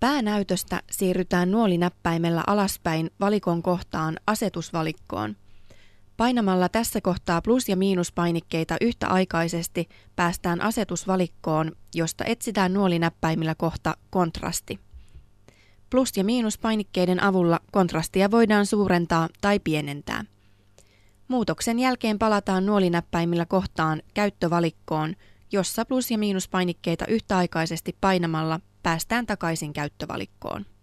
Päänäytöstä siirrytään nuolinäppäimellä alaspäin valikon kohtaan asetusvalikkoon. Painamalla tässä kohtaa plus- ja miinuspainikkeita yhtäaikaisesti päästään asetusvalikkoon, josta etsitään nuolinäppäimillä kohta kontrasti. Plus- ja miinuspainikkeiden avulla kontrastia voidaan suurentaa tai pienentää. Muutoksen jälkeen palataan nuolinäppäimillä kohtaan käyttövalikkoon, jossa plus- ja miinuspainikkeita yhtäaikaisesti painamalla päästään takaisin käyttövalikkoon.